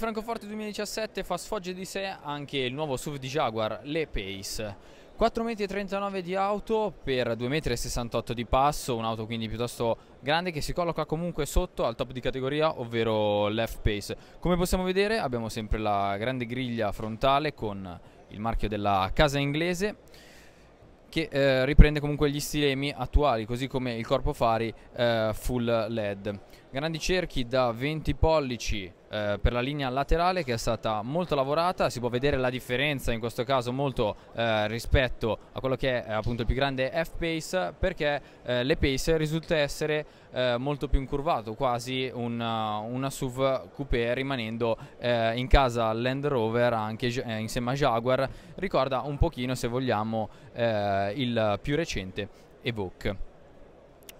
Francoforte 2017 fa sfoggio di sé anche il nuovo SUV di Jaguar, le Pace. 4,39 m di auto per 2,68 m di passo, un'auto quindi piuttosto grande che si colloca comunque sotto al top di categoria, ovvero l'F Pace. Come possiamo vedere abbiamo sempre la grande griglia frontale con il marchio della casa inglese che eh, riprende comunque gli stilemi attuali, così come il corpo fari eh, full LED. Grandi cerchi da 20 pollici eh, per la linea laterale che è stata molto lavorata, si può vedere la differenza in questo caso molto eh, rispetto a quello che è eh, appunto il più grande F-Pace perché eh, le Pace risulta essere eh, molto più incurvato, quasi una, una SUV coupé rimanendo in casa Land Rover anche insieme a Jaguar, ricorda un pochino se vogliamo il più recente Evoque.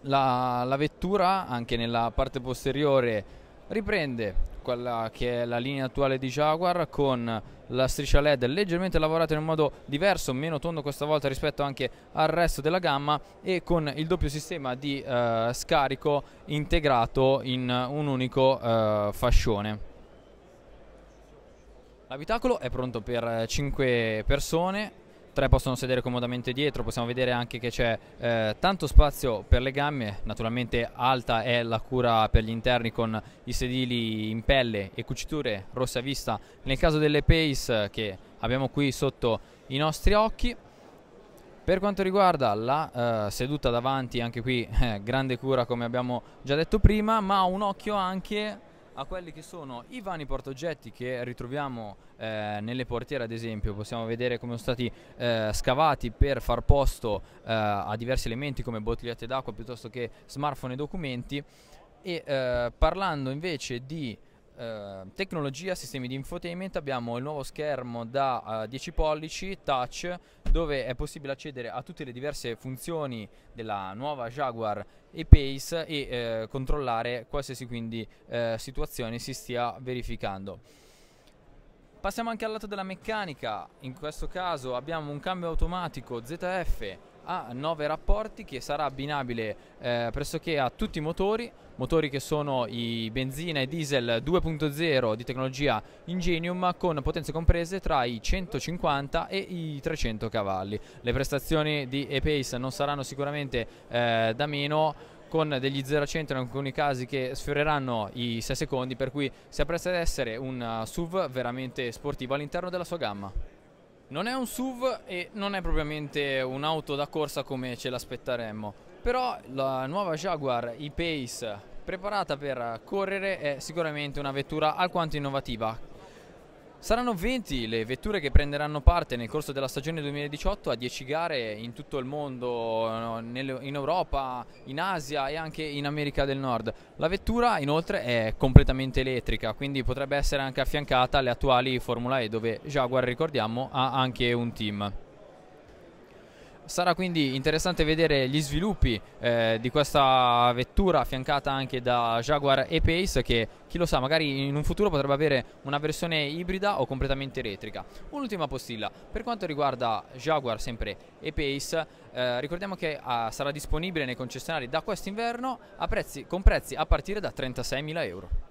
La, la vettura anche nella parte posteriore riprende quella che è la linea attuale di Jaguar con la striscia LED leggermente lavorata in un modo diverso, meno tondo questa volta rispetto anche al resto della gamma e con il doppio sistema di eh, scarico integrato in un unico eh, fascione. L'abitacolo è pronto per 5 eh, persone, tre possono sedere comodamente dietro, possiamo vedere anche che c'è eh, tanto spazio per le gambe, naturalmente alta è la cura per gli interni con i sedili in pelle e cuciture rosse a vista nel caso delle Pace che abbiamo qui sotto i nostri occhi. Per quanto riguarda la eh, seduta davanti, anche qui eh, grande cura come abbiamo già detto prima, ma un occhio anche a quelli che sono i vani portoggetti che ritroviamo eh, nelle portiere ad esempio, possiamo vedere come sono stati eh, scavati per far posto eh, a diversi elementi come bottigliette d'acqua piuttosto che smartphone e documenti e eh, parlando invece di Ehm, tecnologia, sistemi di infotainment, abbiamo il nuovo schermo da eh, 10 pollici touch dove è possibile accedere a tutte le diverse funzioni della nuova Jaguar E-Pace e eh, controllare qualsiasi quindi eh, situazione si stia verificando. Passiamo anche al lato della meccanica, in questo caso abbiamo un cambio automatico ZF ha 9 rapporti che sarà abbinabile eh, pressoché a tutti i motori, motori che sono i benzina e diesel 2.0 di tecnologia Ingenium con potenze comprese tra i 150 e i 300 cavalli. Le prestazioni di E-Pace non saranno sicuramente eh, da meno con degli 0 a 100 in alcuni casi che sfioreranno i 6 secondi per cui si apprezza ad essere un eh, SUV veramente sportivo all'interno della sua gamma. Non è un SUV e non è propriamente un'auto da corsa come ce l'aspetteremmo, però la nuova Jaguar E-Pace preparata per correre è sicuramente una vettura alquanto innovativa Saranno 20 le vetture che prenderanno parte nel corso della stagione 2018 a 10 gare in tutto il mondo, in Europa, in Asia e anche in America del Nord. La vettura inoltre è completamente elettrica, quindi potrebbe essere anche affiancata alle attuali Formula E dove Jaguar, ricordiamo, ha anche un team. Sarà quindi interessante vedere gli sviluppi eh, di questa vettura affiancata anche da Jaguar E-Pace che chi lo sa magari in un futuro potrebbe avere una versione ibrida o completamente elettrica. Un'ultima postilla, per quanto riguarda Jaguar sempre E-Pace, eh, ricordiamo che ah, sarà disponibile nei concessionari da quest'inverno con prezzi a partire da 36.000 euro.